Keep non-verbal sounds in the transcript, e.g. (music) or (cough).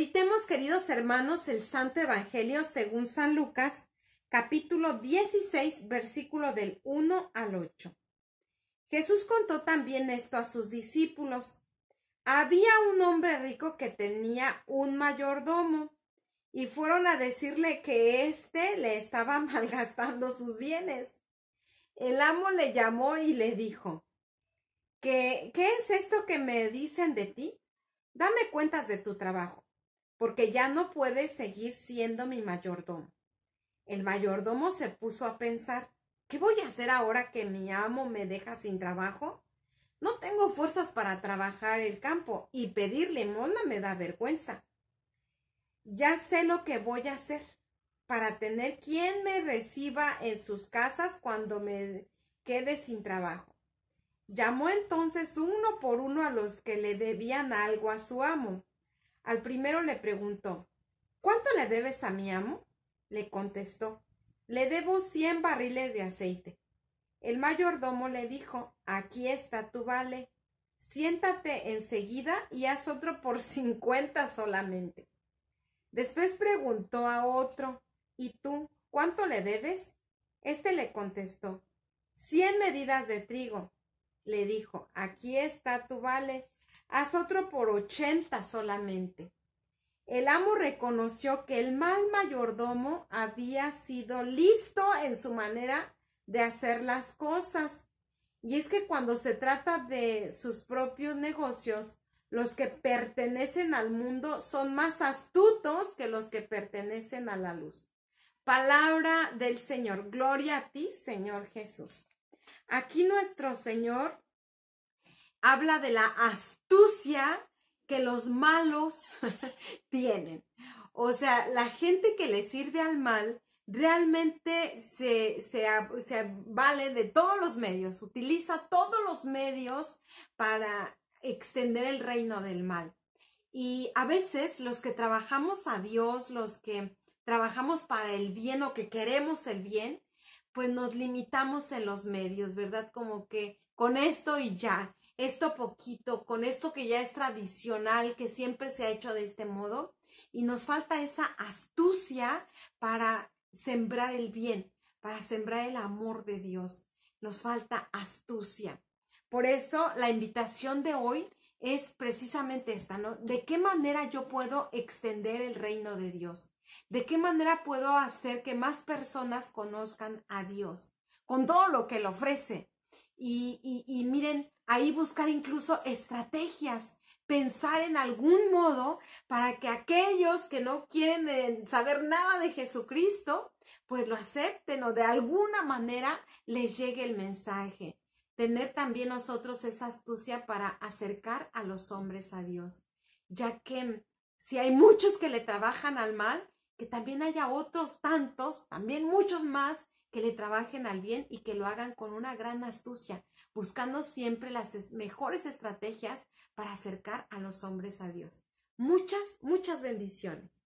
Evitemos, queridos hermanos, el Santo Evangelio según San Lucas, capítulo 16, versículo del 1 al 8. Jesús contó también esto a sus discípulos. Había un hombre rico que tenía un mayordomo y fueron a decirle que éste le estaba (laughs) malgastando sus bienes. El amo le llamó y le dijo, ¿Qué, ¿qué es esto que me dicen de ti? Dame cuentas de tu trabajo, porque ya no puede seguir siendo mi mayordomo. El mayordomo se puso a pensar, ¿qué voy a hacer ahora que mi amo me deja sin trabajo? No tengo fuerzas para trabajar el campo y pedir limosna me da vergüenza. Ya sé lo que voy a hacer para tener quien me reciba en sus casas cuando me quede sin trabajo. Llamó entonces uno por uno a los que le debían algo a su amo al primero le preguntó, ¿cuánto le debes a mi amo? Le contestó, le debo cien barriles de aceite. El mayordomo le dijo, aquí está tu vale, siéntate enseguida y haz otro por (laughs) cincuenta solamente. Después preguntó a otro, ¿y tú cuánto le debes? Este le contestó, cien medidas de trigo. Le dijo, aquí está tu vale, haz otro por ochenta solamente. El amo reconoció que el mal mayordomo había sido listo en su manera de hacer las cosas. Y es que cuando se trata de sus propios negocios, los que pertenecen al mundo son más astutos que los que pertenecen a la luz. Palabra del Señor. Gloria a ti, Señor Jesús. Aquí nuestro Señor habla de la astucia que los malos (laughs) tienen. O sea, la gente que le sirve al mal realmente se, se, vale de todos los medios, utiliza todos los medios para extender el reino del mal. Y a veces los que trabajamos a Dios, los que trabajamos para el bien o que queremos el bien, pues nos limitamos en los medios, ¿verdad? Como que con esto y ya esto poquito, con esto que ya es tradicional, que siempre se ha hecho de este modo, y nos falta esa astucia para sembrar el bien, para sembrar el amor de Dios. Nos falta astucia. Por eso la invitación de hoy es precisamente esta, ¿no? ¿De qué manera yo puedo extender el reino de Dios? ¿De qué manera puedo hacer que más personas conozcan a Dios? Con todo lo que le ofrece, y, miren, ahí buscar incluso estrategias, pensar en algún modo para que aquellos que no quieren eh, saber nada de Jesucristo, pues lo acepten o de alguna manera les llegue el mensaje. Tener también nosotros esa astucia para acercar a los hombres a Dios, ya que si hay muchos que le trabajan al mal, que también haya otros tantos, también muchos más, que le trabajen al bien y que lo hagan con una gran astucia, buscando siempre las mejores estrategias para acercar a los hombres a Dios. Muchas, muchas bendiciones.